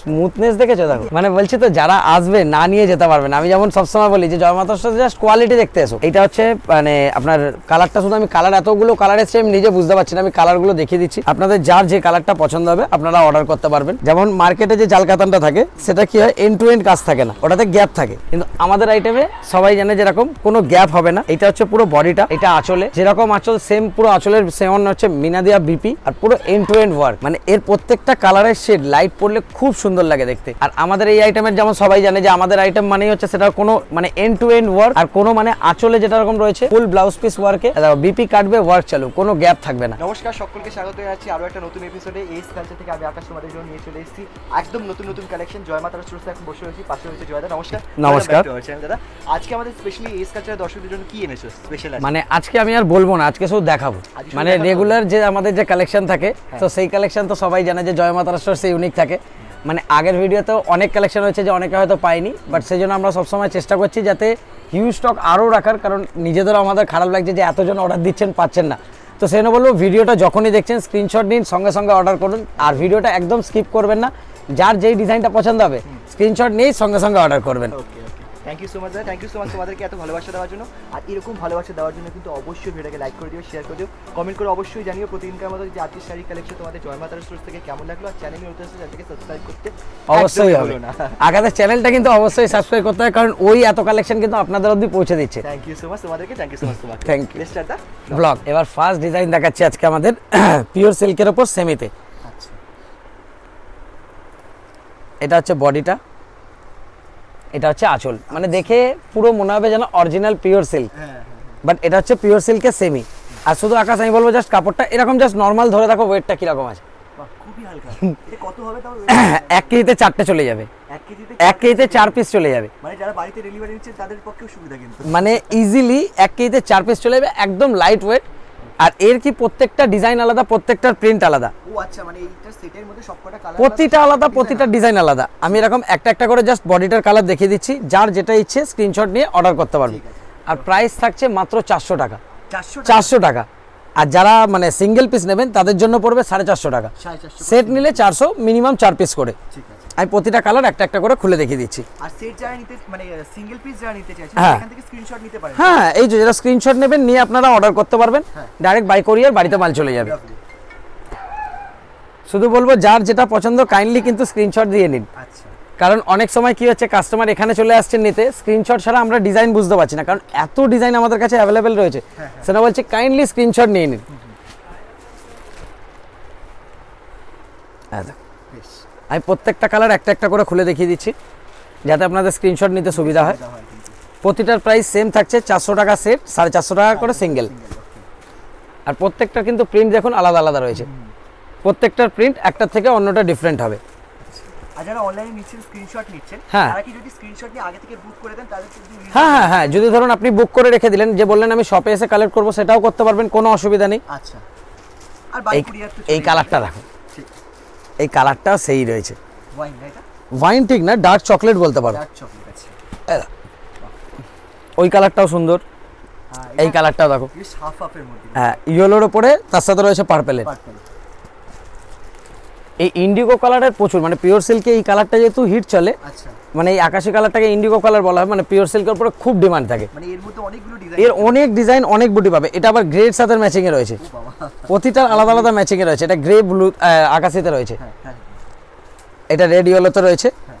Smoothness দেখেছো দেখো মানে বলছি তো যারা আসবে না নিয়ে যেতে পারবে না আমি যেমন সবসময় বলি যে জয়মাতার সাথে জাস্ট কোয়ালিটি দেখতে এসো এটা হচ্ছে মানে আপনার কালারটা শুধু আমি কালার এতগুলো কালার এসছে আমি নিজে বুঝতে পারছি না আমি কালারগুলো দেখিয়ে দিচ্ছি আপনাদের যার যে কালারটা পছন্দ হবে আপনারা অর্ডার করতে পারবেন যেমন মার্কেটে যে জাল কাতানটা থাকে সেটা কি হয় এন্ড টু এন্ড কাজ থাকে না ওটাতে গ্যাপ থাকে কিন্তু আমাদের আইটেমে সবাই জানে যেরকম কোনো গ্যাপ হবে না এটা হচ্ছে পুরো বডিটা এটা আঁচলে যেরকম আঁচল সেম পুরো আঁচলের সেমন হচ্ছে মিনাদিয়া বিপি আর পুরো এন্ড টু এন্ড ওয়ার্ক মানে এর প্রত্যেকটা কালারের শেড লাইট পড়লে খুব সুন্দর লাগে দেখতে আর আমাদের এই আইটেমের যেমন সবাই জানে যে আমাদের আইটেম মানেই হচ্ছে সেটা কোনো মানে এন্ড টু এন্ড ওয়ার্ক আর কোনো মানে আঁচলে যেটা রকম রয়েছে ফুল ব্লাউজ পিস ওয়ার্কে বিপি কাটবে ওয়ার্ক চালু কোনো গ্যাপ থাকবে না নমস্কার সকলকে স্বাগত জানাচ্ছি আরো একটা নতুন এপিসোডে এই কালচার থেকে আমি আকাশ তোমাদের জন্য নিয়ে চলে এসেছি একদম নতুন নতুন কালেকশন জয় মাতার স্টুডিওতে এখন বসে রয়েছি পাশে রয়েছে জয়দা নমস্কার নমস্কার দাদা আজকে আমাদের স্পেশালি এই কালচারের দর্শকদের জন্য কি এনেছো স্পেশাল মানে আজকে আমি আর বলবো না আজকে শুধু দেখাবো মানে রেগুলার যে আমাদের যে কালেকশন থাকে হ্যাঁ। তো সেই কালেকশন তো সবাই জানে যে জয় মাতার স্টোর্সে ইউনিক থাকে মানে আগের ভিডিওতেও অনেক কালেকশন হয়েছে যে অনেকে হয়তো পায়নি বাট সেই জন্য আমরা সবসময় চেষ্টা করছি যাতে হিউজ স্টক আরও রাখার কারণ নিজেদেরও আমাদের খারাপ লাগছে যে এতজন অর্ডার দিচ্ছেন পাচ্ছেন না তো সেই বলবো ভিডিওটা যখনই দেখছেন স্ক্রিনশট নিন সঙ্গে সঙ্গে অর্ডার করুন আর ভিডিওটা একদম স্কিপ করবেন না যার যেই ডিজাইনটা পছন্দ হবে স্ক্রিনশট নিয়েই সঙ্গে সঙ্গে অর্ডার করবেন থ্যাংক ইউ সো মাচ দাদা থ্যাংক ইউ সো মাচ তোমাদেরকে এত ভালোবাসা দেওয়ার জন্য আর এরকম ভালোবাসা দেওয়ার জন্য কিন্তু অবশ্যই ভিডিওকে লাইক করে দিও শেয়ার করে দিও কমেন্ট করে অবশ্যই জানিও প্রতিদিনকার মতো যে আজকের শাড়ি কালেকশন তোমাদের জয়মাতার স্টোর থেকে কেমন লাগলো আর চ্যানেল নতুন আসলে যাদেরকে সাবস্ক্রাইব করতে অবশ্যই হবে আগাতে চ্যানেলটা কিন্তু অবশ্যই সাবস্ক্রাইব করতে হবে কারণ ওই এত কালেকশন কিন্তু আপনাদের অবধি পৌঁছে দিচ্ছে থ্যাংক ইউ সো মাচ তোমাদেরকে থ্যাংক ইউ সো মাচ তোমাদের থ্যাংক ইউ ব্লগ এবার ফার্স্ট ডিজাইন দেখাচ্ছি আজকে আমাদের পিওর সিল্কের ওপর সেমিতে আচ্ছা। এটা হচ্ছে বডিটা এটা হচ্ছে আঁচল মানে দেখে পুরো মনে হবে যেন অরিজিনাল পিওর সিল্ক বাট এটা হচ্ছে পিওর সিল্কের সেমি আর শুধু আকাশ আমি বলবো জাস্ট কাপড়টা এরকম জাস্ট নর্মাল ধরে দেখো ওয়েটটা কীরকম আছে এক কেজিতে চারটে চলে যাবে এক কেজিতে চার পিস চলে যাবে মানে ইজিলি মানে এক কেজিতে চার পিস চলে যাবে একদম লাইট ওয়েট আর এর কি প্রত্যেকটা ডিজাইন আলাদা প্রত্যেকটার প্রিন্ট আচ্ছা, মানে আলাদা প্রতিটা আলাদা প্রতিটা ডিজাইন আলাদা আমি এরকম একটা একটা করে জাস্ট বডিটার কালার দেখিয়ে দিচ্ছি যার যেটা ইচ্ছে স্ক্রিনশট নিয়ে অর্ডার করতে পারবে আর প্রাইস থাকছে মাত্র চারশো টাকা চারশো টাকা আর যারা মানে সিঙ্গেল পিস নেবেন তাদের জন্য পড়বে সাড়ে চারশো টাকা সেট নিলে চারশো মিনিমাম চার পিস করে আমি প্রতিটা কালার একটা একটা করে খুলে দেখিয়ে দিচ্ছি আর সেট যারা নিতে মানে সিঙ্গেল পিস যারা নিতে হ্যাঁ। থেকে স্ক্রিনশট নিতে পারেন হ্যাঁ এই যে যারা স্ক্রিনশট নেবেন নিয়ে আপনারা অর্ডার করতে পারবেন ডাইরেক্ট বাই করিয়ে বাড়িতে মাল চলে যাবে শুধু বলবো যার যেটা পছন্দ কাইন্ডলি কিন্তু স্ক্রিনশট দিয়ে নিন আচ্ছা কারণ অনেক সময় কি হচ্ছে কাস্টমার এখানে চলে আসছেন নিতে স্ক্রিনশট ছাড়া আমরা ডিজাইন বুঝতে পারছি না কারণ এত ডিজাইন আমাদের কাছে অ্যাভেলেবেল রয়েছে হ্যাঁ, হ্যাঁ। সেটা বলছে কাইন্ডলি স্ক্রিনশট নিয়ে নিন আচ্ছা আমি প্রত্যেকটা কালার একটা একটা করে খুলে দেখিয়ে দিচ্ছি যাতে আপনাদের স্ক্রিনশট নিতে সুবিধা হয় প্রতিটার প্রাইস সেম থাকছে চারশো টাকা সেট সাড়ে চারশো টাকা করে সিঙ্গেল আর প্রত্যেকটা কিন্তু প্রিন্ট দেখুন আলাদা আলাদা রয়েছে প্রত্যেকটার প্রিন্ট একটার থেকে অন্যটা ডিফারেন্ট হবে হ্যাঁ।, হ্যাঁ হ্যাঁ হ্যাঁ যদি ধরুন আপনি বুক করে রেখে দিলেন যে বললেন আমি শপে এসে কালেক্ট করবো সেটাও করতে পারবেন কোনো অসুবিধা নেই আচ্ছা এই কালারটা রাখুন এই কালারটা সেই রয়েছে ওয়াইন ঠিক না ডার্ক চকলেট বলতে পারো আচ্ছা। ওই কালারটাও সুন্দর এই কালারটাও দেখো হ্যাঁ ইয়েলোর ওপরে তার সাথে রয়েছে পার্পেলের এই ইন্ডিগো কালারের প্রচুর মানে পিওর সিল্কে এই কালারটা যেহেতু হিট চলে আচ্ছা। মানে এই আকাশি কালারটাকে ইন্ডিগো কালার বলা হয় মানে পিওর সিল্কের উপরে খুব ডিমান্ড থাকে মানে এর অনেক ডিজাইন অনেক বুটি পাবে এটা আবার গ্রের সাথে ম্যাচিং এ রয়েছে প্রতিটা আলাদা আলাদা ম্যাচিং এ রয়েছে এটা গ্রে ব্লু আকাশিতে রয়েছে হ্যাঁ, হ্যাঁ। এটা রেড ইয়েলোতে রয়েছে হ্যাঁ।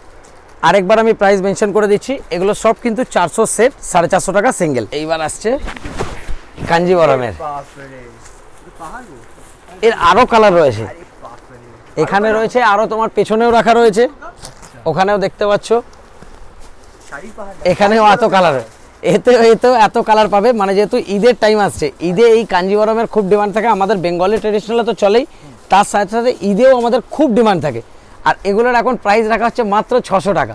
আরেকবার আমি প্রাইস মেনশন করে দিচ্ছি এগুলো সব কিন্তু চারশো সেট সাড়ে চারশো টাকা সিঙ্গেল এইবার আসছে কাঞ্জিবরমের এর আরও কালার রয়েছে এখানে রয়েছে আরও তোমার পেছনেও রাখা রয়েছে ওখানেও দেখতে পাচ্ছ এখানেও এত কালার এতে এতেও এত কালার পাবে মানে যেহেতু ঈদের টাইম আসছে ঈদে এই কাঞ্জিবরমের খুব ডিমান্ড থাকে আমাদের বেঙ্গলি ট্রেডিশনাল তো চলেই তার সাথে সাথে ঈদেও আমাদের খুব ডিমান্ড থাকে আর এগুলোর এখন প্রাইস রাখা হচ্ছে মাত্র ছশো টাকা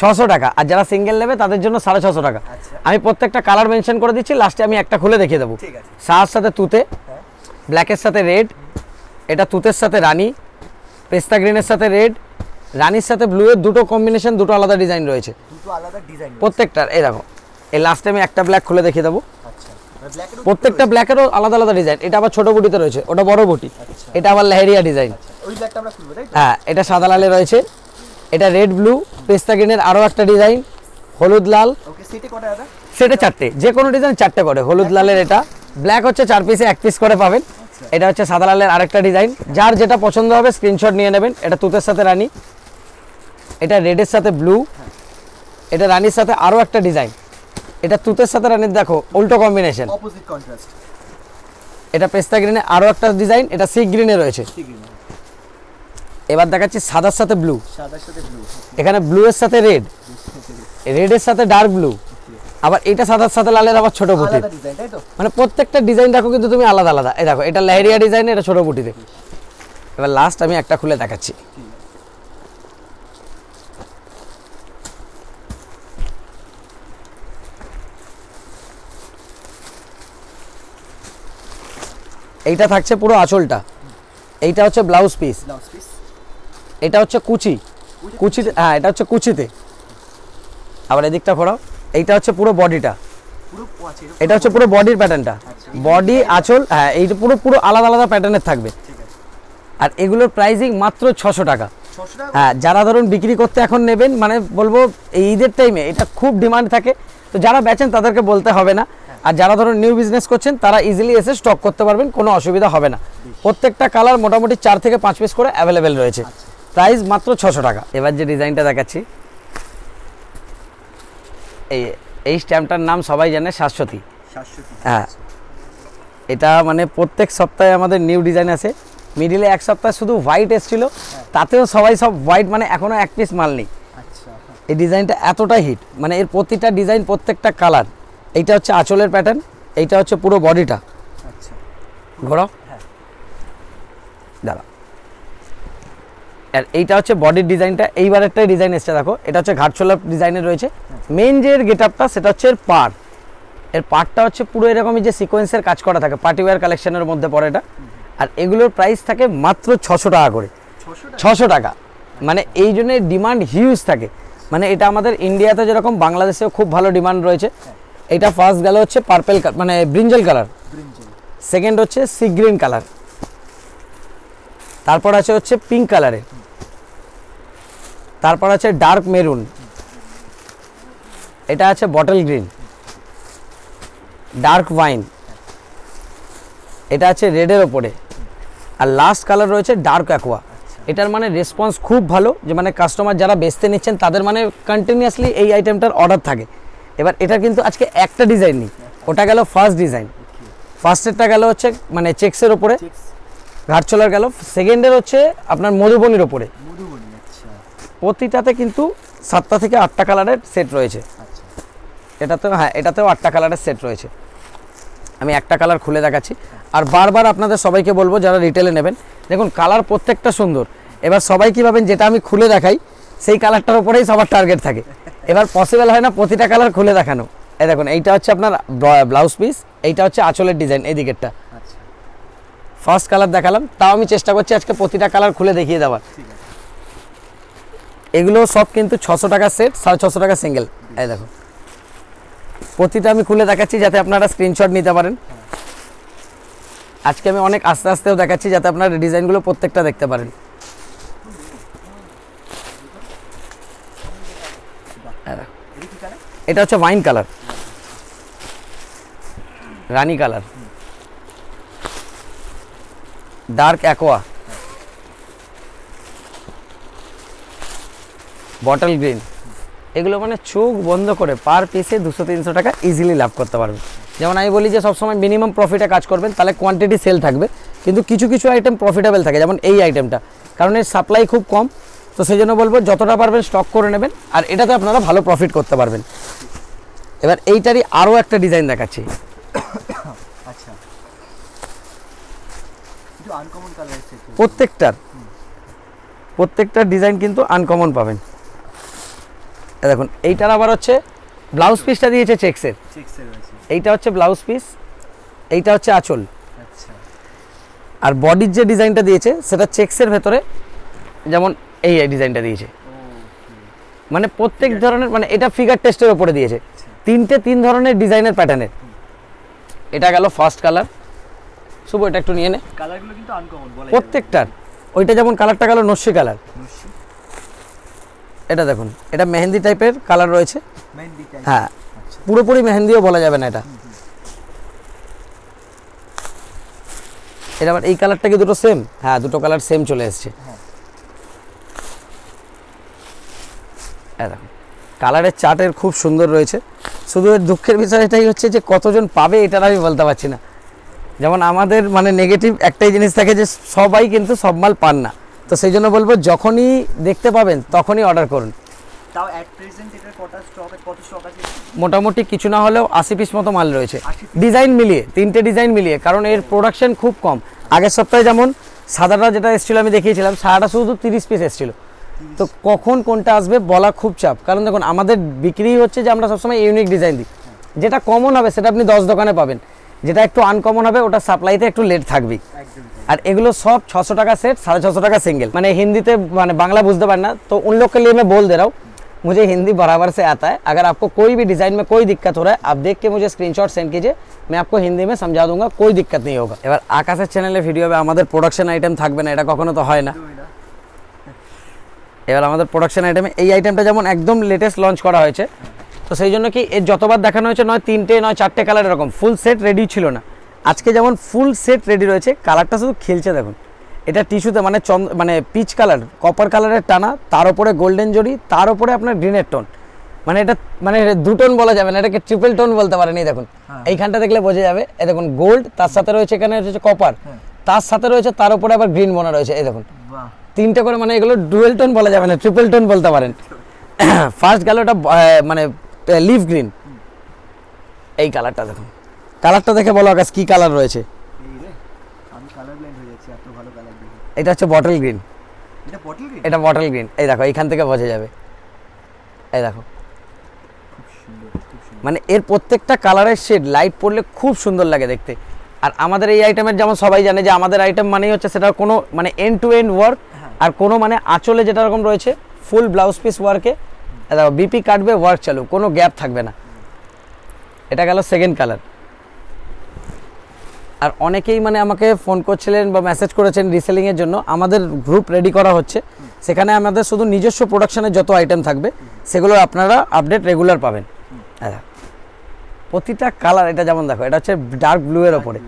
ছশো টাকা আর যারা সিঙ্গেল নেবে তাদের জন্য সাড়ে ছশো টাকা আচ্ছা। আমি প্রত্যেকটা কালার মেনশন করে দিচ্ছি লাস্টে আমি একটা খুলে দেখিয়ে দেবো সাহার সাথে তুতে ব্ল্যাকের সাথে রেড এটা তুতের সাথে রানী পেস্তা গ্রিনের সাথে রেড রানির সাথে ব্লু এর দুটো কম্বিনেশন দুটো আলাদা ডিজাইন রয়েছে দুটো আলাদা ডিজাইন প্রত্যেকটার এই দেখো এই লাস্টে আমি একটা ব্ল্যাক খুলে দেখিয়ে দেবো আচ্ছা, প্রত্যেকটা ব্ল্যাকেরও আলাদা আলাদা ডিজাইন এটা আবার ছোট বুটিতে রয়েছে ওটা বড় বুটি আচ্ছা। এটা আবার লেহেরিয়া ডিজাইন আচ্ছা, হ্যাঁ এটা সাদা লালে রয়েছে এটা রেড ব্লু পেস্তা গ্রিনের আরও একটা ডিজাইন হলুদ লাল সেটা চারটে যে কোনো ডিজাইন চারটে করে হলুদ লালের এটা ব্ল্যাক হচ্ছে চার পিসে এক পিস করে পাবেন এটা হচ্ছে সাদালালের আরেকটা ডিজাইন যার যেটা পছন্দ হবে স্ক্রিনশট নিয়ে নেবেন এটা তুতের সাথে রানী এটা রেডের সাথে ব্লু এটা রানীর সাথে আরও একটা ডিজাইন এটা তুতের সাথে রানীর দেখো উল্টো কম্বিনেশন এটা পেস্তা গ্রিনে আরও একটা ডিজাইন এটা সি গ্রিনে রয়েছে এবার দেখাচ্ছি সাদার সাথে ব্লু এখানে ব্লু এর সাথে রেড রেডের সাথে ডার্ক ব্লু আবার এটা সাদার সাথে লালের আবার ছোট বুটি মানে প্রত্যেকটা ডিজাইন দেখো কিন্তু তুমি আলাদা আলাদা এই দেখো এটা লেহেরিয়া ডিজাইন এটা ছোট বুটিতে এবার লাস্ট আমি একটা খুলে দেখাচ্ছি এইটা থাকছে পুরো আঁচলটা এইটা হচ্ছে ব্লাউজ পিস এটা হচ্ছে কুচি কুচিতে হ্যাঁ এটা হচ্ছে কুচিতে আবার এদিকটা ফোড়াও এইটা হচ্ছে পুরো বডিটা এটা হচ্ছে পুরো বডির প্যাটার্নটা আচ্ছা। বডি আঁচল হ্যাঁ এইটা পুরো পুরো আলাদা আলাদা প্যাটার্নের থাকবে আর এগুলোর প্রাইসিং মাত্র ছশো টাকা হ্যাঁ যারা ধরুন বিক্রি করতে এখন নেবেন মানে বলবো এই ঈদের টাইমে এটা খুব ডিমান্ড থাকে তো যারা বেচেন তাদেরকে বলতে হবে না হ্যাঁ। আর যারা ধরুন নিউ বিজনেস করছেন তারা ইজিলি এসে স্টক করতে পারবেন কোনো অসুবিধা হবে না প্রত্যেকটা কালার মোটামুটি চার থেকে পাঁচ পিস করে অ্যাভেলেবেল রয়েছে প্রাইস আচ্ছা। মাত্র ছশো টাকা এবার যে ডিজাইনটা দেখাচ্ছি এই এই স্ট্যাম্পটার নাম সবাই জানে শাশ্বতী হ্যাঁ এটা মানে প্রত্যেক সপ্তাহে আমাদের নিউ ডিজাইন আছে মিডিলে এক সপ্তাহে শুধু হোয়াইট এসেছিলো হ্যাঁ। তাতেও সবাই সব হোয়াইট মানে এখনও এক পিস মাল নেই আচ্ছা, আচ্ছা। এই ডিজাইনটা এতটাই হিট মানে এর প্রতিটা ডিজাইন প্রত্যেকটা কালার এইটা হচ্ছে আঁচলের প্যাটার্ন এইটা হচ্ছে পুরো বডিটা আচ্ছা। ঘোরাও হ্যাঁ। দাঁড়া আর এইটা হচ্ছে বডির ডিজাইনটা এইবার একটা ডিজাইন এসছে দেখো এটা হচ্ছে ঘাটছোলা ডিজাইনের রয়েছে মেন যে এর গেট আপটা সেটা হচ্ছে এর পার এর পারটা হচ্ছে পুরো এরকমই যে সিকোয়েন্সের কাজ করা থাকে পার্টিওয়ার কালেকশনের মধ্যে পড়ে এটা আর এগুলোর প্রাইস থাকে মাত্র ছশো টাকা করে ছশো টাকা মানে এই জন্যে ডিমান্ড হিউজ থাকে মানে এটা আমাদের ইন্ডিয়াতে যেরকম বাংলাদেশেও খুব ভালো ডিমান্ড রয়েছে এটা ফার্স্ট গেল হচ্ছে পার্পেল মানে ব্রিঞ্জল কালার সেকেন্ড হচ্ছে সি গ্রিন কালার তারপর আছে হচ্ছে পিঙ্ক কালারের তারপর আছে ডার্ক মেরুন এটা আছে বটল গ্রিন ডার্ক ওয়াইন এটা আছে রেডের ওপরে আর লাস্ট কালার রয়েছে ডার্ক অ্যাকোয়া এটার মানে রেসপন্স খুব ভালো যে মানে কাস্টমার যারা বেচতে নিচ্ছেন তাদের মানে কন্টিনিউয়াসলি এই আইটেমটার অর্ডার থাকে এবার এটা কিন্তু আজকে একটা ডিজাইন নেই ওটা গেল ফার্স্ট ডিজাইন ফার্স্টেরটা গেল হচ্ছে মানে চেক্সের ওপরে ঘাটচলার গেল সেকেন্ডের হচ্ছে আপনার মধুবনির ওপরে প্রতিটাতে কিন্তু সাতটা থেকে আটটা কালারের সেট রয়েছে আচ্ছা। এটাতেও হ্যাঁ এটাতেও আটটা কালারের সেট রয়েছে আমি একটা কালার খুলে দেখাচ্ছি আর বারবার আপনাদের সবাইকে বলবো যারা রিটেলে নেবেন দেখুন কালার প্রত্যেকটা সুন্দর এবার সবাই কী ভাবেন যেটা আমি খুলে দেখাই সেই কালারটার উপরেই সবার টার্গেট থাকে এবার পসিবল হয় না প্রতিটা কালার খুলে দেখানো এই দেখুন এইটা হচ্ছে আপনার ব্লাউজ পিস এইটা হচ্ছে আঁচলের ডিজাইন এই দিকেরটা ফার্স্ট আচ্ছা। কালার দেখালাম তাও আমি চেষ্টা করছি আজকে প্রতিটা কালার খুলে দেখিয়ে দেওয়ার এগুলো সব কিন্তু ছশো টাকা সেট সাড়ে ছশো টাকা সিঙ্গেল এই দেখো প্রতিটা আমি খুলে দেখাচ্ছি যাতে আপনারা স্ক্রিনশট নিতে পারেন আজকে আমি অনেক আস্তে আস্তেও দেখাচ্ছি যাতে আপনারা ডিজাইনগুলো প্রত্যেকটা দেখতে পারেন এটা হচ্ছে wine colour rani colour dark aqua bottle green এগুলো মানে চোখ বন্ধ করে পার পিসে দুশো তিনশো টাকা ইজিলি লাভ করতে পারবে যেমন আমি বলি যে সবসময় মিনিমাম প্রফিটে কাজ করবেন তাহলে কোয়ান্টিটি সেল থাকবে কিন্তু কিছু কিছু আইটেম প্রফিটেবল থাকে যেমন এই আইটেমটা কারণ এর সাপ্লাই খুব কম তো সেই জন্য বলবো যতটা পারবেন স্টক করে নেবেন আর এটাতে আপনারা ভালো প্রফিট করতে পারবেন এবার এইটারই আরও একটা ডিজাইন দেখাচ্ছি আচ্ছা প্রত্যেকটার প্রত্যেকটার ডিজাইন কিন্তু আনকমন পাবেন দেখুন এইটার আবার হচ্ছে ব্লাউজ পিসটা দিয়েছে চেক্সের এইটা হচ্ছে ব্লাউজ পিস এইটা হচ্ছে আঁচল আচ্ছা। আর বডির যে ডিজাইনটা দিয়েছে সেটা চেক্সের ভেতরে যেমন এই ডিজাইনটা দিয়েছে মানে প্রত্যেক ধরনের মানে এটা ফিগার টেস্টের ওপরে দিয়েছে আচ্ছা। তিনটে তিন ধরনের ডিজাইনের প্যাটার্নের এটা গেল ফার্স্ট কালার শুভ এটা একটু নিয়ে নে প্রত্যেকটার ওইটা যেমন কালারটা গেল নস্যি কালার এটা দেখুন এটা মেহেন্দি টাইপের কালার রয়েছে হ্যাঁ আচ্ছা। পুরোপুরি মেহেন্দিও বলা যাবে না এটা এটা আবার এই কালারটা কি দুটো সেম হ্যাঁ দুটো কালার সেম চলে এসছে কালারের চার্টের খুব সুন্দর রয়েছে শুধু এর দুঃখের বিষয় এটাই হচ্ছে যে কতজন পাবে এটা আমি বলতে পারছি না যেমন আমাদের মানে নেগেটিভ একটাই জিনিস থাকে যে সবাই কিন্তু সব মাল পান না তো সেই জন্য বলবো যখনই দেখতে পাবেন তখনই অর্ডার করুন তাও মোটামুটি কিছু না হলেও আশি পিস মতো মাল রয়েছে ডিজাইন মিলিয়ে তিনটে ডিজাইন মিলিয়ে কারণ এর প্রোডাকশন খুব কম আগের সপ্তাহে যেমন সাদাটা যেটা এসেছিল আমি দেখিয়েছিলাম সাদাটা শুধু তিরিশ পিস এসেছিল তো কখন কোনটা আসবে বলা খুব চাপ কারণ দেখুন আমাদের বিক্রি হচ্ছে যে আমরা সবসময় ইউনিক ডিজাইন দিই হ্যাঁ। যেটা কমন হবে সেটা আপনি দশ দোকানে পাবেন যেটা একটু আনকমন হবে ওটা সাপ্লাইতে একটু লেট থাকবে আর এগুলো সব ছশো টাকা সেট সাড়ে ছশো টাকা সিঙ্গেল মানে হিন্দিতে মানে বাংলা বুঝতে পারে না তো উন লোককে নিয়ে লিয়ে मैं बोल दे रहा हूँ मुझे हिंदी बराबर से आता ডিজাইন अगर आपको कोई भी डिज़ाइन में স্ক্রিনশট दिक्कत हो रहा है आप देख के मुझे स्क्रीनशॉट सेंड कीजिए मैं এবার আকাশের চ্যানেলে ভিডিও হবে আমাদের প্রোডাকশন আইটেম থাকবে না এটা কখনো তো হয় না এবার আমাদের প্রোডাকশন আইটেমে এই আইটেমটা যেমন একদম লেটেস্ট লঞ্চ করা হয়েছে তো সেই জন্য কি এর যতবার দেখানো হয়েছে নয় তিনটে নয় চারটে কালার এরকম ফুল সেট রেডি ছিল না আজকে যেমন ফুল সেট রেডি রয়েছে কালারটা শুধু খেলছে দেখুন এটা টিস্যুতে মানে চন্দ মানে পিচ কালার কপার কালারের টানা তার ওপরে গোল্ডেন জড়ি তার ওপরে আপনার গ্রিনের টোন মানে এটা মানে দু টোন বলা যাবে না এটাকে ট্রিপল টোন বলতে পারেন এই দেখুন হ্যাঁ। এইখানটা দেখলে বোঝা যাবে এ দেখুন গোল্ড তার সাথে রয়েছে এখানে রয়েছে কপার হ্যাঁ। তার সাথে রয়েছে তার উপরে আবার গ্রিন বোনা রয়েছে এই দেখুন তিনটে করে মানে এগুলো ডুয়েল টোন বলা যাবে না ট্রিপল টোন বলতে পারেন ফার্স্ট গেল ওটা মানে লিভ গ্রিন এই কালারটা দেখুন কালারটা দেখে বলো আকাশ কী কালার রয়েছে এটা হচ্ছে বটল গ্রিন এটা বটল গ্রিন এই দেখো এইখান থেকে বোঝা যাবে এই দেখো মানে এর প্রত্যেকটা কালারের শেড লাইট পড়লে খুব সুন্দর লাগে দেখতে আর আমাদের এই আইটেমের যেমন সবাই জানে যে আমাদের আইটেম মানেই হচ্ছে সেটা কোনো মানে এন্ড টু এন্ড ওয়ার্ক আর কোনো মানে আঁচলে যেটা রকম রয়েছে ফুল ব্লাউজ পিস ওয়ার্কে বিপি কাটবে ওয়ার্ক চালু কোনো গ্যাপ থাকবে না এটা গেল সেকেন্ড কালার আর অনেকেই মানে আমাকে ফোন করছিলেন বা মেসেজ করেছেন রিসেলিংয়ের জন্য আমাদের গ্রুপ রেডি করা হচ্ছে সেখানে আমাদের শুধু নিজস্ব প্রোডাকশানের যত আইটেম থাকবে সেগুলো আপনারা আপডেট রেগুলার পাবেন প্রতিটা কালার এটা যেমন দেখো এটা হচ্ছে ডার্ক ব্লু এর ওপরে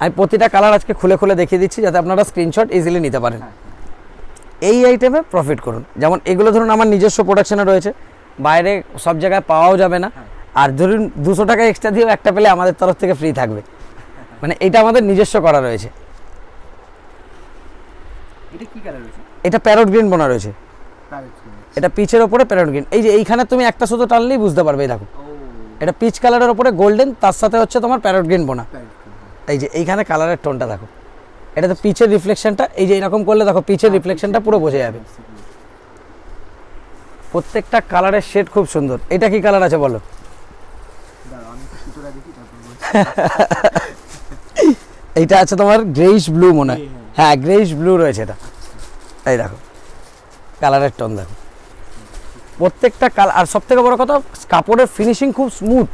আমি প্রতিটা কালার আজকে খুলে খুলে দেখিয়ে দিচ্ছি যাতে আপনারা স্ক্রিনশট ইজিলি নিতে পারেন এই আইটেমে প্রফিট করুন যেমন এগুলো ধরুন আমার নিজস্ব প্রোডাকশানে রয়েছে বাইরে সব জায়গায় পাওয়াও যাবে না হ্যাঁ। আর ধরুন দুশো টাকা এক্সট্রা দিয়েও একটা পেলে আমাদের তরফ থেকে ফ্রি থাকবে মানে এটা আমাদের নিজস্ব করা রয়েছে এটা প্যারোট গ্রিন বোনা রয়েছে এটা পিচের ওপরে প্যারোট গ্রিন এই যে এইখানে তুমি একটা শুধু টানলেই বুঝতে পারবে এই দেখো এটা পিচ কালারের ওপরে গোল্ডেন তার সাথে হচ্ছে তোমার প্যারোট গ্রিন বোনা হ্যাঁ। এই যে এইখানে কালারের টোনটা দেখো এটা তো পিছের রিফ্লেকশনটা এই যে এরকম করলে দেখো পিছের রিফ্লেকশনটা পুরো বোঝা যাবে প্রত্যেকটা কালারের শেড খুব সুন্দর এটা কি কালার আছে বলো এইটা আছে তোমার গ্রেইশ ব্লু মনে হয় হ্যাঁ গ্রেইশ ব্লু রয়েছে এটা এই দেখো কালারের টন দেখো প্রত্যেকটা কালার আর সবথেকে বড় কথা কাপড়ের ফিনিশিং খুব স্মুথ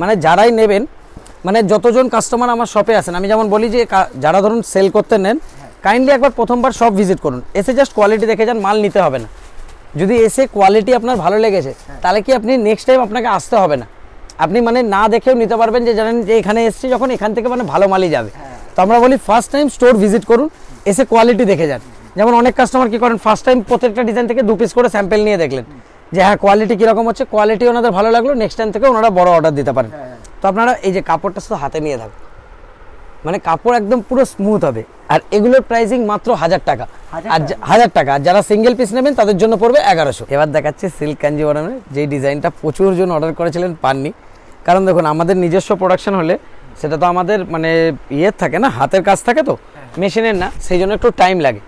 মানে যারাই নেবেন মানে যতজন কাস্টমার আমার শপে আছেন আমি যেমন বলি যে যারা ধরুন সেল করতে নেন কাইন্ডলি একবার প্রথমবার সব ভিজিট করুন এসে জাস্ট কোয়ালিটি দেখে যান মাল নিতে হবে না যদি এসে কোয়ালিটি আপনার ভালো লেগেছে তাহলে কি আপনি নেক্সট টাইম আপনাকে আসতে হবে না আপনি মানে না দেখেও নিতে পারবেন যে জানেন যে এখানে এসছি যখন এখান থেকে মানে ভালো মালই যাবে তো আমরা বলি ফার্স্ট টাইম স্টোর ভিজিট করুন এসে কোয়ালিটি দেখে যান যেমন অনেক কাস্টমার কী করেন ফার্স্ট টাইম প্রত্যেকটা ডিজাইন থেকে দু পিস করে স্যাম্পেল নিয়ে দেখলেন যে হ্যাঁ কোয়ালিটি কীরকম হচ্ছে কোয়ালিটি ওনাদের ভালো লাগলো নেক্সট টাইম থেকে ওনারা বড় অর্ডার দিতে পারেন আপনারা এই যে কাপড়টা শুধু হাতে নিয়ে থাকুন মানে কাপড় একদম পুরো স্মুথ হবে আর এগুলোর প্রাইসিং মাত্র হাজার টাকা আর হাজার টাকা আর যারা সিঙ্গেল পিস নেবেন তাদের জন্য পড়বে এগারোশো এবার দেখাচ্ছে সিল্ক কাঞ্জিবরমের যে ডিজাইনটা প্রচুর জন অর্ডার করেছিলেন পাননি কারণ দেখুন আমাদের নিজস্ব প্রোডাকশন হলে সেটা তো আমাদের মানে ইয়ের থাকে না হাতের কাজ থাকে তো হ্যাঁ। মেশিনের না সেই জন্য একটু টাইম লাগে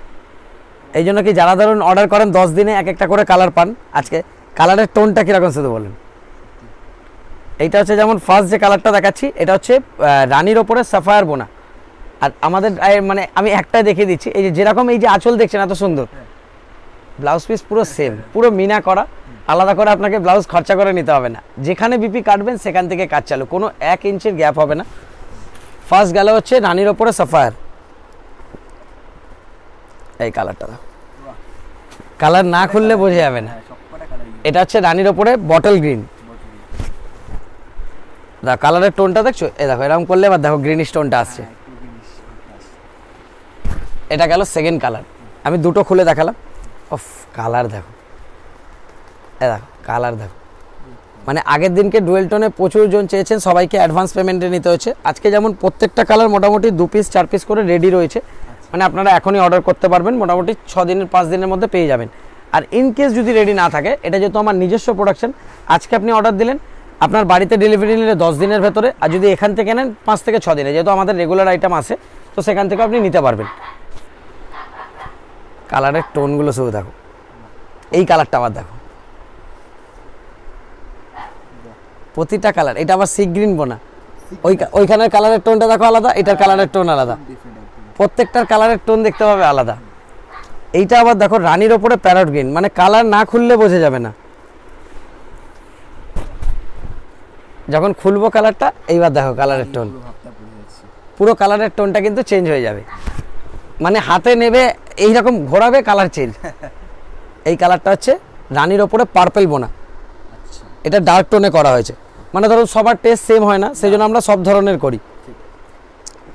এই জন্য কি যারা ধরুন অর্ডার করেন দশ দিনে এক একটা করে কালার পান আজকে কালারের টোনটা কীরকম শুধু বলেন এইটা হচ্ছে যেমন ফার্স্ট যে কালারটা দেখাচ্ছি এটা হচ্ছে রানির ওপরে সাফায়ার বোনা আর আমাদের মানে আমি একটাই দেখে দিচ্ছি এই যে যেরকম এই যে আঁচল দেখছেন এত সুন্দর ব্লাউজ হ্যাঁ। পিস পুরো সেম পুরো মিনা করা আলাদা করে আপনাকে ব্লাউজ খরচা করে নিতে হবে না যেখানে বিপি কাটবেন সেখান থেকে কাজ চালু কোনো এক ইঞ্চের গ্যাপ হবে না ফার্স্ট গেল হচ্ছে রানির ওপরে সাফায়ার এই কালারটা কালার না খুললে বোঝা যাবে না হ্যাঁ, এটা হচ্ছে রানির ওপরে বটল গ্রিন দেখো কালারের টোনটা দেখছো এ দেখো এরকম করলে এবার দেখো গ্রিনিশ হ্যাঁ, টোনটা আসছে এটা গেল সেকেন্ড কালার আমি দুটো খুলে দেখালাম অফ কালার দেখো এ দেখো কালার দেখো মানে আগের দিনকে ডুয়েল টোনে প্রচুর জন চেয়েছেন সবাইকে অ্যাডভান্স পেমেন্টে নিতে হয়েছে আজকে যেমন প্রত্যেকটা কালার মোটামুটি দু পিস চার পিস করে রেডি রয়েছে আচ্ছা। মানে আপনারা এখনই অর্ডার করতে পারবেন মোটামুটি ছ দিনের পাঁচ দিনের মধ্যে পেয়ে যাবেন আর ইন কেস যদি রেডি না থাকে এটা যেহেতু আমার নিজস্ব প্রোডাকশান আজকে আপনি অর্ডার দিলেন আপনার বাড়িতে ডেলিভারি নিলে দশ দিনের ভেতরে আর যদি এখান থেকে নেন পাঁচ থেকে ছ দিনে যেহেতু আমাদের রেগুলার আইটেম আছে তো সেখান থেকে আপনি নিতে পারবেন কালারের টোনগুলো শুধু দেখো এই কালারটা আবার দেখো প্রতিটা কালার এটা আবার সি গ্রিন বোনা ওইখানের কালারের টোনটা দেখো আলাদা এটার কালারের টোন আলাদা প্রত্যেকটার কালারের টোন দেখতে পাবে আলাদা এইটা আবার দেখো রানীর ওপরে প্যারট গ্রিন মানে কালার না খুললে বোঝা যাবে না যখন খুলবো কালারটা এইবার দেখো কালারের টোন পুরো কালারের টোনটা কিন্তু চেঞ্জ হয়ে যাবে মানে হাতে নেবে এই রকম ঘোরাবে কালার চেঞ্জ এই কালারটা হচ্ছে রানির ওপরে পার্পেল বোনা আচ্ছা। এটা ডার্ক টোনে করা হয়েছে মানে ধরো সবার টেস্ট সেম হয় না সেই জন্য আমরা সব ধরনের করি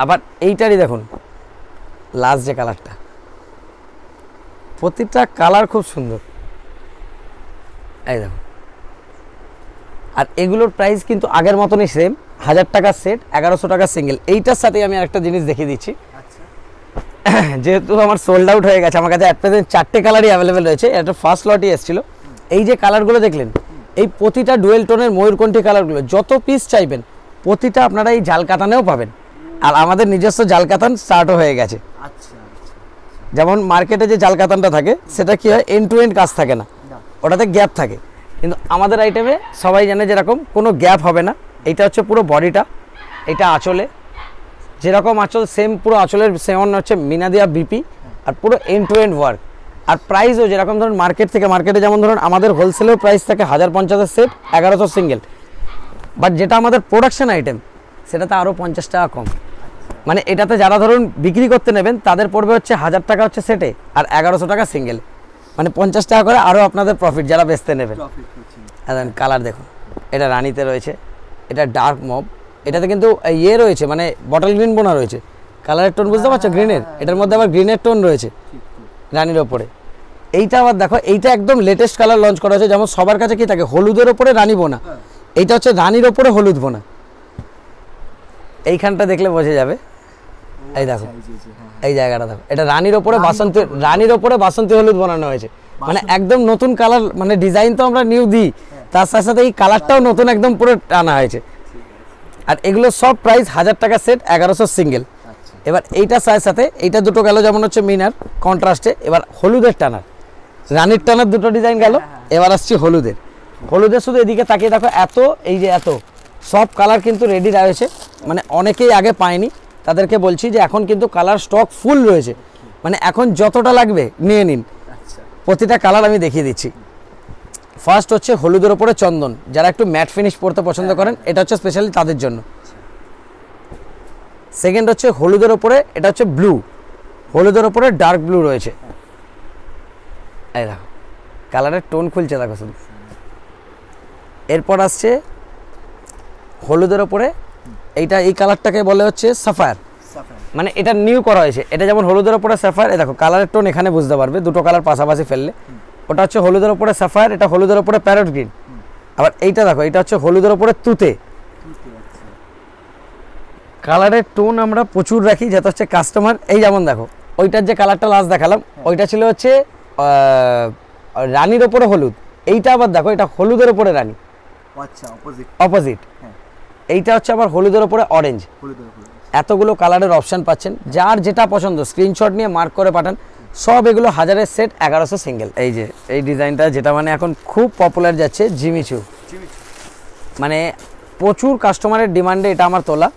আবার এইটারই দেখুন লাস্ট যে কালারটা প্রতিটা কালার খুব সুন্দর এই দেখুন আর এগুলোর প্রাইস কিন্তু আগের মতনই সেম হাজার টাকার সেট এগারোশো টাকার সিঙ্গেল এইটার সাথে আমি একটা জিনিস দেখিয়ে দিচ্ছি আচ্ছা। যেহেতু আমার সোল্ড আউট হয়ে গেছে আমার কাছে অ্যাট প্রেজেন্ট চারটে কালারই অ্যাভেলেবেল রয়েছে একটা ফার্স্ট লটই এসেছিলো এই যে কালারগুলো দেখলেন এই প্রতিটা ডুয়েল টোনের ময়ূরকণ্ঠী কালারগুলো যত পিস চাইবেন প্রতিটা আপনারা এই জাল কাতানেও পাবেন আর আমাদের নিজস্ব জাল কাতান স্টার্টও হয়ে গেছে আচ্ছা, আচ্ছা, যেমন মার্কেটে যে জাল কাতানটা থাকে সেটা কি হয় এন্ড টু এন্ড কাজ থাকে না ওটাতে গ্যাপ থাকে কিন্তু আমাদের আইটেমে সবাই জানে যেরকম কোনো গ্যাপ হবে না এটা হচ্ছে পুরো বডিটা এটা আঁচলে যেরকম আঁচল সেম পুরো আঁচলের সেমন হচ্ছে মিনাদিয়া বিপি আর পুরো এন্ড টু এন্ড ওয়ার্ক আর প্রাইসও যেরকম ধরুন মার্কেট থেকে মার্কেটে যেমন ধরুন আমাদের হোলসেলের প্রাইস থাকে হাজার পঞ্চাশের সেট এগারোশো সিঙ্গেল বাট যেটা আমাদের প্রোডাকশান আইটেম সেটাতে আরও পঞ্চাশ টাকা কম মানে এটাতে যারা ধরুন বিক্রি করতে নেবেন তাদের পড়বে হচ্ছে হাজার টাকা হচ্ছে সেটে আর এগারোশো টাকা সিঙ্গেল মানে পঞ্চাশ টাকা করে আরও আপনাদের প্রফিট যারা বেচতে নেবেন হ্যাঁ, দেন কালার দেখুন এটা রানিতে রয়েছে এটা ডার্ক মব এটাতে কিন্তু ইয়ে রয়েছে মানে বটল গ্রিন বোনা রয়েছে কালারের টোন বুঝতে পারছো গ্রিনের হ্যাঁ, হ্যাঁ, এটার মধ্যে আবার গ্রিনের টোন রয়েছে রানির ওপরে এইটা আবার দেখো এইটা একদম লেটেস্ট কালার লঞ্চ করা হয়েছে যেমন সবার কাছে কি থাকে হলুদের ওপরে রানি বোনা এইটা হচ্ছে রানির ওপরে হলুদ বোনা এইখানটা দেখলে বোঝা যাবে এই দেখো হ্যাঁ, হ্যাঁ। এই জায়গাটা দেখো এটা রানীর ওপরে বাসন্তী রানীর ওপরে বাসন্তী হলুদ বানানো হয়েছে মানে একদম নতুন কালার মানে ডিজাইন তো আমরা নিউ দিই হ্যাঁ। তার সাথে সাথে এই কালারটাও নতুন একদম পুরো টানা হয়েছে আর এগুলো সব প্রাইস হাজার টাকা সেট এগারোশো সিঙ্গেল আচ্ছা। এবার এইটা সাথে সাথে এইটা দুটো গেল যেমন হচ্ছে মিনার কন্ট্রাস্টে এবার হলুদের টানার রানীর টানার দুটো ডিজাইন গেল এবার আসছি হলুদের হলুদের শুধু এদিকে তাকিয়ে দেখো এত এই যে এত সব কালার কিন্তু রেডি রয়েছে মানে অনেকেই আগে পায়নি তাদেরকে বলছি যে এখন কিন্তু কালার স্টক ফুল রয়েছে মানে এখন যতটা লাগবে নিয়ে নিন আচ্ছা। প্রতিটা কালার আমি দেখিয়ে দিচ্ছি ফার্স্ট হচ্ছে হলুদের ওপরে চন্দন যারা একটু ম্যাট ফিনিশ পরতে পছন্দ হ্যাঁ। করেন এটা হচ্ছে স্পেশালি তাদের জন্য সেকেন্ড হচ্ছে হলুদের ওপরে এটা হচ্ছে ব্লু হলুদের ওপরে ডার্ক ব্লু রয়েছে হ্যাঁ। এই দেখো কালারের টোন খুলছে দেখো শুধু এরপর আসছে হলুদের ওপরে এইটা এই কালারটাকে বলে হচ্ছে সাফায়ার মানে এটা নিউ করা হয়েছে এটা যেমন হলুদের ওপরে সাফায়ার দেখো কালারের টোন এখানে বুঝতে পারবে দুটো কালার পাশাপাশি ফেললে ওটা হচ্ছে হলুদের ওপরে সাফায়ার এটা হলুদের ওপরে প্যারট গ্রিন আবার এইটা দেখো এটা হচ্ছে হলুদের ওপরে তুতে আচ্ছা। কালারের টোন আমরা প্রচুর রাখি যাতে হচ্ছে কাস্টমার এই যেমন দেখো ওইটার যে কালারটা লাস্ট দেখালাম হ্যাঁ। ওইটা ছিল হচ্ছে রানীর ওপরে হলুদ এইটা আবার দেখো এটা হলুদের ওপরে রানী আচ্ছা অপোজিট অপোজিট এইটা হচ্ছে আবার হলুদের ওপরে অরেঞ্জ এতগুলো কালারের অপশান পাচ্ছেন যার যেটা পছন্দ স্ক্রিনশট নিয়ে মার্ক করে পাঠান সব এগুলো হাজারের সেট এগারোশো সিঙ্গেল এই যে এই ডিজাইনটা যেটা মানে এখন খুব পপুলার যাচ্ছে জিমিচু মানে প্রচুর কাস্টমারের ডিমান্ডে এটা আমার তোলা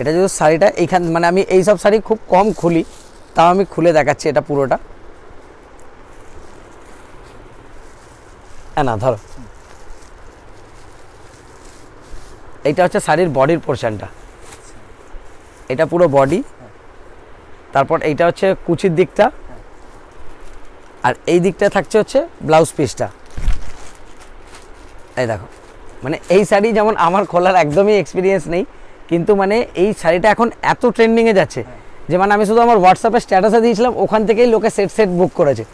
এটা যদি শাড়িটা এইখান মানে আমি এই সব শাড়ি খুব কম খুলি তাও আমি খুলে দেখাচ্ছি এটা পুরোটা না ধরো এটা হচ্ছে শাড়ির বডির পোর্শনটা এটা পুরো বডি তারপর এইটা হচ্ছে কুচির দিকটা আর এই দিকটা থাকছে হচ্ছে ব্লাউজ পিসটা এই দেখো মানে এই শাড়ি যেমন আমার খোলার একদমই এক্সপিরিয়েন্স নেই কিন্তু মানে এই শাড়িটা এখন এত ট্রেন্ডিংয়ে যাচ্ছে যে মানে আমি শুধু আমার হোয়াটসঅ্যাপে স্ট্যাটাসে দিয়েছিলাম ওখান থেকেই লোকে সেট সেট বুক করেছে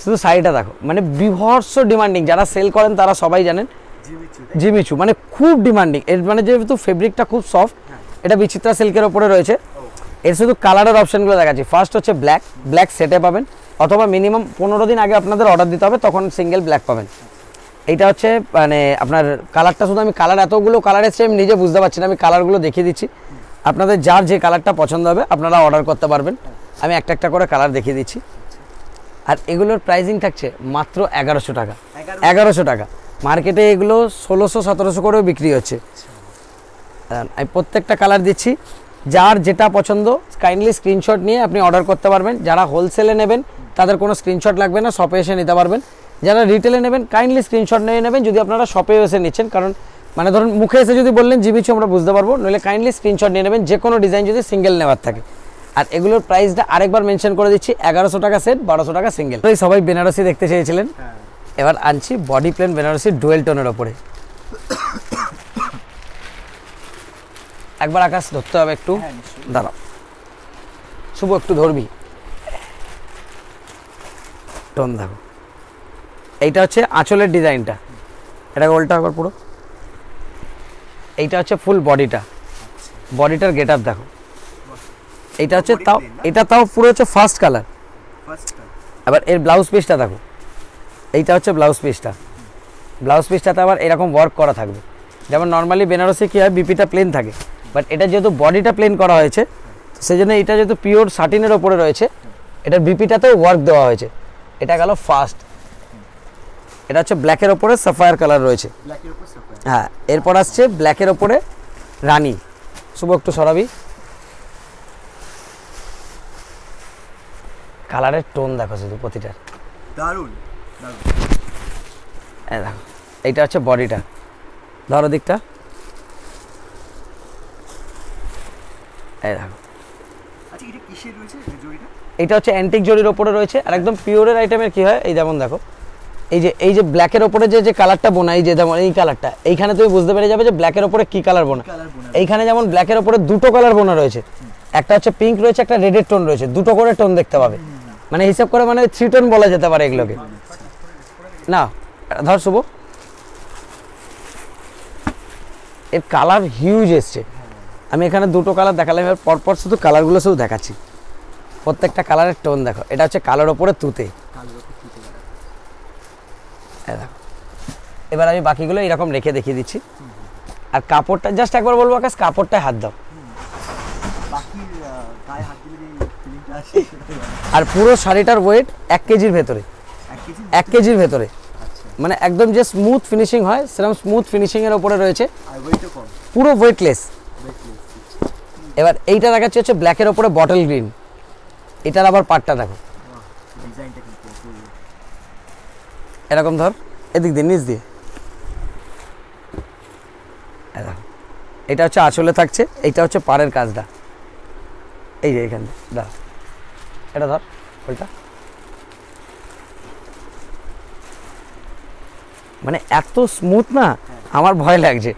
শুধু শাড়িটা দেখো মানে বিভর্ষ ডিমান্ডিং যারা সেল করেন তারা সবাই জানেন জিমিচু মানে খুব ডিমান্ডিং এর মানে যেহেতু ফেব্রিকটা খুব সফট হ্যাঁ। এটা বিচিত্রা সিল্কের ওপরে রয়েছে এর শুধু কালারের অপশানগুলো দেখাচ্ছি ফার্স্ট হচ্ছে ব্ল্যাক ব্ল্যাক সেটে পাবেন অথবা মিনিমাম পনেরো দিন আগে আপনাদের অর্ডার দিতে হবে তখন সিঙ্গেল ব্ল্যাক পাবেন এইটা হচ্ছে মানে আপনার কালারটা শুধু আমি কালার এতগুলো কালার এসছে আমি নিজে বুঝতে পারছি না আমি কালারগুলো দেখিয়ে দিচ্ছি আপনাদের যার যে কালারটা পছন্দ হবে আপনারা অর্ডার করতে পারবেন আমি একটা একটা করে কালার দেখিয়ে দিচ্ছি আর এগুলোর প্রাইজিং থাকছে মাত্র এগারোশো টাকা এগারোশো টাকা মার্কেটে এগুলো ষোলোশো সতেরোশো করেও বিক্রি হচ্ছে আমি প্রত্যেকটা কালার দিচ্ছি যার যেটা পছন্দ কাইন্ডলি স্ক্রিনশট নিয়ে আপনি অর্ডার করতে পারবেন যারা হোলসেলে নেবেন তাদের কোনো স্ক্রিনশট লাগবে না শপে এসে নিতে পারবেন যারা রিটেলে নেবেন কাইন্ডলি স্ক্রিনশট নিয়ে নেবেন যদি আপনারা শপে এসে নিচ্ছেন কারণ মানে ধরুন মুখে এসে যদি বললেন জিবিছু আমরা বুঝতে পারবো নইলে কাইন্ডলি স্ক্রিনশট নিয়ে নেবেন যে কোনো ডিজাইন যদি সিঙ্গেল নেওয়ার থাকে আর এগুলোর প্রাইসটা আরেকবার মেনশন করে দিচ্ছি এগারোশো টাকা সেট বারোশো টাকা সিঙ্গেল সবাই বেনারসি দেখতে চেয়েছিলেন হ্যাঁ। এবার আনছি বডি প্লেন বেনারসি ডুয়েল টোনের ওপরে একবার আকাশ ধরতে হবে একটু হ্যাঁ, দাঁড়াও শুভ একটু ধরবি টোন দেখো এইটা হচ্ছে আঁচলের ডিজাইনটা এটা উল্টা একবার পুরো এইটা হচ্ছে ফুল বডিটা বডিটার গেট আপ দেখো এইটা হচ্ছে তাও এটা তাও পুরো হচ্ছে ফার্স্ট কালার এবার এর ব্লাউজ পিসটা দেখো এইটা হচ্ছে ব্লাউজ পিসটা ব্লাউজ পিসটাতে আবার এরকম ওয়ার্ক করা থাকবে যেমন নর্মালি বেনারসে কী হয় বিপিটা প্লেন থাকে বাট এটা যেহেতু বডিটা প্লেন করা হয়েছে সেই জন্য এটা যেহেতু পিওর সাটিনের ওপরে রয়েছে এটার বিপিটাতেও ওয়ার্ক দেওয়া হয়েছে এটা গেল ফার্স্ট এটা হচ্ছে ব্ল্যাকের ওপরে সাফায়ার কালার রয়েছে হ্যাঁ এরপর আসছে ব্ল্যাকের ওপরে রানী শুভ একটু সরাবি কালারের টোন দেখো শুধু প্রতিটার দারুণ এইটা হচ্ছে বডিটা ধরো দিকটা আচ্ছা, এটা হচ্ছে অ্যান্টিক জরির ওপরে রয়েছে আর একদম পিওরের আইটেমের কি হয় এই যেমন দেখো এই যে এই যে ব্ল্যাকের ওপরে যে যে কালারটা বোনা এই যে যেমন এই কালারটা এইখানে তুমি বুঝতে পেরে যাবে যে ব্ল্যাকের ওপরে কি কালার বোনা এইখানে যেমন ব্ল্যাকের ওপরে দুটো কালার বোনা রয়েছে একটা হচ্ছে পিঙ্ক রয়েছে একটা রেডের টোন রয়েছে দুটো করে টোন দেখতে পাবে মানে হিসাব করে মানে থ্রি টোন বলা যেতে পারে এগুলোকে না ধর শুভ এর কালার হিউজ এসছে আমি এখানে দুটো কালার দেখালাম এবার পরপর শুধু কালারগুলো শুধু দেখাচ্ছি প্রত্যেকটা কালারের টোন দেখো এটা হচ্ছে কালার ওপরে তুতে এবার আমি বাকিগুলো এরকম রেখে দেখিয়ে দিচ্ছি আর কাপড়টা জাস্ট একবার বলবো আকাশ কাপড়টায় হাত দাও আর পুরো শাড়িটার ওয়েট এক কেজির ভেতরে এক কেজির ভেতরে মানে একদম যে স্মুথ ফিনিশিং হয় সেরকম স্মুথ ফিনিশিংয়ের ওপরে রয়েছে পুরো ওয়েটলেস আচ্ছা। এবার এইটা দেখাচ্ছে হচ্ছে ব্ল্যাকের ওপরে বটল গ্রিন এটার আবার পাটটা দেখো এরকম ধর এদিক দিয়ে নিচ দিয়ে এটা হচ্ছে আঁচলে থাকছে এইটা হচ্ছে পাড়ের কাজটা এই যে এখানে দা এটা ধর ওইটা মানে এত স্মুথ না আমার ভয় লাগছে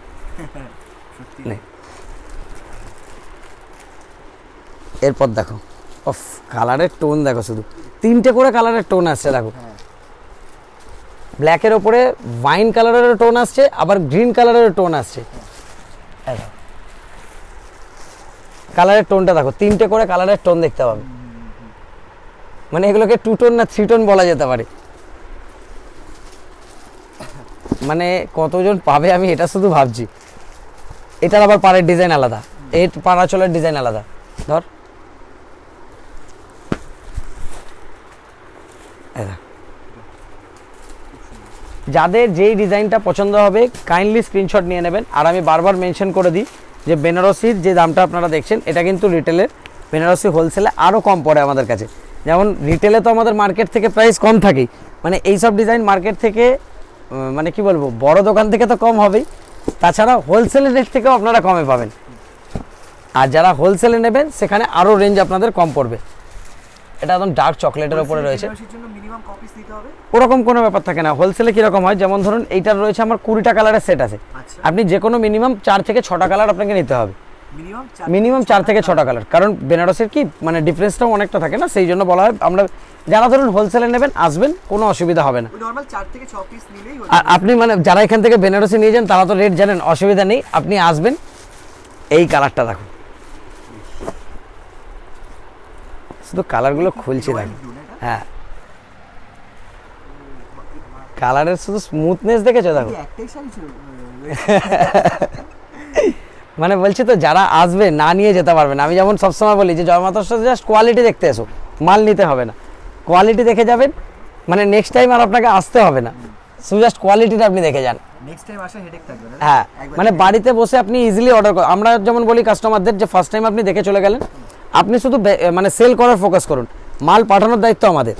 এরপর দেখো অফ কালারের টোন দেখো শুধু তিনটে করে কালারের টোন আসছে দেখো ব্ল্যাকের ওপরে ওয়াইন কালারের টোন আসছে আবার গ্রিন কালারের টোন আসছে কালারের টোনটা দেখো তিনটে করে কালারের টোন দেখতে পাবে মানে এগুলোকে টু টোন না থ্রি টোন বলা যেতে পারে মানে কতজন পাবে আমি এটা শুধু ভাবছি এটার আবার পাড়ের ডিজাইন আলাদা এর পাড়া চলার ডিজাইন আলাদা ধর যাদের যেই ডিজাইনটা পছন্দ হবে কাইন্ডলি স্ক্রিনশট নিয়ে নেবেন আর আমি বারবার মেনশন করে দিই যে বেনারসির যে দামটা আপনারা দেখছেন এটা কিন্তু রিটেলের বেনারসি হোলসেলে আরও কম পড়ে আমাদের কাছে যেমন রিটেলে তো আমাদের মার্কেট থেকে প্রাইস কম থাকেই মানে এইসব ডিজাইন মার্কেট থেকে মানে কি বলবো বড় দোকান থেকে তো কম হবেই তাছাড়া হোলসেলের রেট থেকেও আপনারা কমে পাবেন আর যারা হোলসেলে নেবেন সেখানে আরও রেঞ্জ আপনাদের কম পড়বে এটা একদম ডার্ক চকলেটের ওপরে রয়েছে ওরকম কোনো ব্যাপার থাকে না হোলসেলে কীরকম হয় যেমন ধরুন এইটার রয়েছে আমার কুড়িটা কালারের সেট আছে আচ্ছা। আপনি যে কোনো মিনিমাম চার থেকে ছটা কালার আপনাকে নিতে হবে মিনিমাম চার থেকে ছটা কালার কারণ বেনারসের কি মানে ডিফারেন্সটাও অনেকটা থাকে না সেই জন্য বলা হয় আমরা যারা ধরুন হোলসেলে নেবেন আসবেন কোনো অসুবিধা হবে না আর আপনি মানে যারা এখান থেকে বেনারসি নিয়ে যান তারা তো রেট জানেন অসুবিধা নেই আপনি আসবেন এই কালারটা দেখুন শুধু কালারগুলো খুলছি দেখুন হ্যাঁ।, হ্যাঁ কালারের শুধু স্মুথনেস দেখেছো দেখো একটাই শাড়ি ছিল মানে বলছি তো যারা আসবে না নিয়ে যেতে পারবে না আমি যেমন সবসময় বলি যে জয়মাতার সাথে জাস্ট কোয়ালিটি দেখতে এসো মাল নিতে হবে না কোয়ালিটি দেখে যাবেন মানে নেক্সট টাইম আর আপনাকে আসতে হবে না শুধু জাস্ট কোয়ালিটিটা আপনি দেখে যান হ্যাঁ মানে বাড়িতে বসে আপনি ইজিলি অর্ডার করেন আমরা যেমন বলি কাস্টমারদের যে ফার্স্ট টাইম আপনি দেখে চলে গেলেন আপনি শুধু মানে সেল করার ফোকাস করুন মাল পাঠানোর দায়িত্ব আমাদের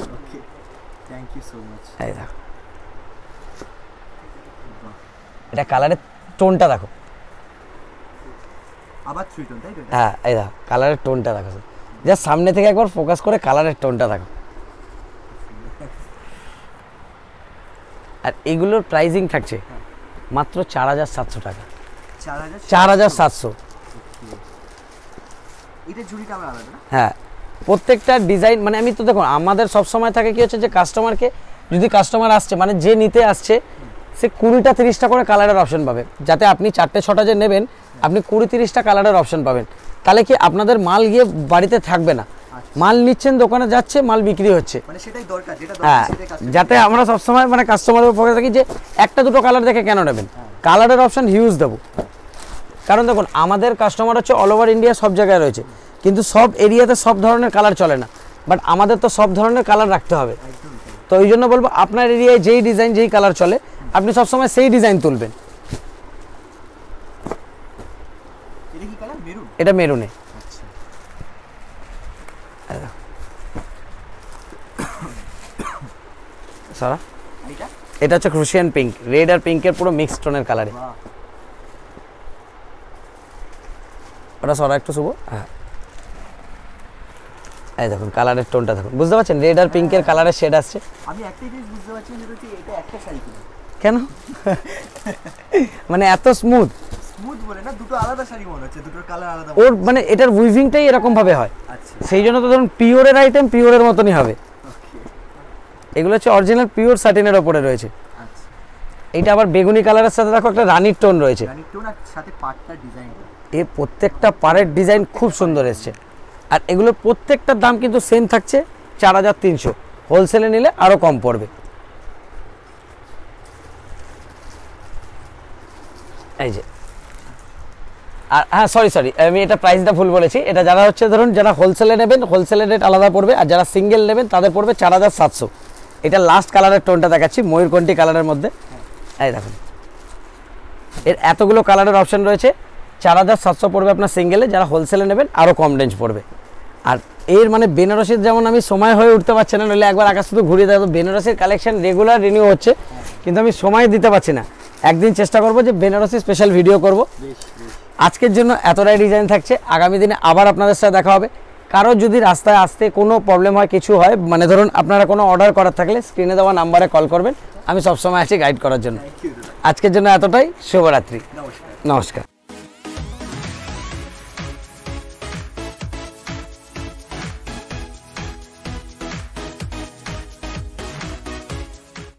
এটা কালারের টোনটা দেখো আবার থ্রি টোন তাই হ্যাঁ এই দেখো কালারের টোনটা দেখো যা সামনে থেকে একবার ফোকাস করে কালারের টোনটা দেখো আর এগুলোর প্রাইজিং থাকছে হ্যাঁ। মাত্র চার হাজার সাতশো টাকা চার হাজার সাতশো হ্যাঁ প্রত্যেকটা ডিজাইন মানে আমি তো দেখো আমাদের সব সময় থাকে কি হচ্ছে যে কাস্টমারকে যদি কাস্টমার আসছে মানে যে নিতে আসছে সে কুড়িটা তিরিশটা করে কালারের অপশন পাবে যাতে আপনি চারটে ছটা যে নেবেন আপনি কুড়ি তিরিশটা কালারের অপশন পাবেন তাহলে কি আপনাদের মাল গিয়ে বাড়িতে থাকবে না আচ্ছা। মাল নিচ্ছেন দোকানে যাচ্ছে মাল বিক্রি হচ্ছে মানে হ্যাঁ যাতে আমরা সবসময় মানে কাস্টমারের উপরে থাকি যে একটা দুটো কালার দেখে কেন নেবেন কালারের অপশন হিউজ দেবো কারণ দেখুন আমাদের কাস্টমার হচ্ছে অল ওভার ইন্ডিয়া সব জায়গায় রয়েছে কিন্তু সব এরিয়াতে সব ধরনের কালার চলে না বাট আমাদের তো সব ধরনের কালার রাখতে হবে তো ওই জন্য বলবো আপনার এরিয়ায় যেই ডিজাইন যেই কালার চলে আপনি সবসময় সেই ডিজাইন তুলবেন এটা মেরুনে আচ্ছা। সারা এটা হচ্ছে ক্রুশিয়ান পিঙ্ক রেড আর পিঙ্কের পুরো মিক্সড টোনের কালারে ওটা সরা একটু শুভ হ্যাঁ এই দেখুন কালারের টোনটা দেখুন বুঝতে পারছেন রেড আর পিঙ্কের কালারের শেড আসছে আমি একটাই জিনিস বুঝতে পারছি এটা একটা শাড়ি কেন মানে এত স্মুথ ওর মানে এটার উইভিংটাই হয় আচ্ছা। সেই জন্য তো ধরুন পিওরের আইটেম পিওরের মতনই হবে এগুলো হচ্ছে অরিজিনাল পিওর সাটিনের ওপরে রয়েছে আচ্ছা। এটা আবার বেগুনি কালারের সাথে দেখো একটা রানির টোন রয়েছে প্রত্যেকটা পারের ডিজাইন খুব সুন্দর এসছে আর এগুলো প্রত্যেকটার দাম কিন্তু সেম থাকছে চার হাজার তিনশো হোলসেলে নিলে আরও কম পড়বে এই যে আর হ্যাঁ সরি সরি আমি এটা প্রাইসটা ভুল বলেছি এটা যারা হচ্ছে ধরুন যারা হোলসেলে নেবেন হোলসেলের রেট আলাদা পড়বে আর যারা সিঙ্গেল নেবেন তাদের পড়বে চার হাজার সাতশো এটা লাস্ট কালারের টোনটা দেখাচ্ছি ময়ূরকণ্ঠি কালারের মধ্যে এই দেখুন এর এতগুলো কালারের অপশন রয়েছে চার হাজার সাতশো পড়বে আপনার সিঙ্গেলে যারা হোলসেলে নেবেন আরও কম রেঞ্জ পড়বে আর এর মানে বেনারসির যেমন আমি সময় হয়ে উঠতে পারছি না নইলে একবার আকাশ শুধু ঘুরিয়ে তো বেনারসির কালেকশান রেগুলার রিনিউ হচ্ছে কিন্তু আমি সময় দিতে পারছি না একদিন চেষ্টা করব যে বেনারসি স্পেশাল ভিডিও করব আজকের জন্য এতটাই ডিজাইন থাকছে আগামী দিনে আবার আপনাদের সাথে দেখা হবে কারো যদি রাস্তায় আসতে কোনো প্রবলেম হয় কিছু হয় মানে ধরুন আপনারা কোনো অর্ডার করার থাকলে স্ক্রিনে দেওয়া নাম্বারে কল করবেন আমি সবসময় আছি গাইড করার জন্য আজকের জন্য এতটাই শুভরাত্রি নমস্কার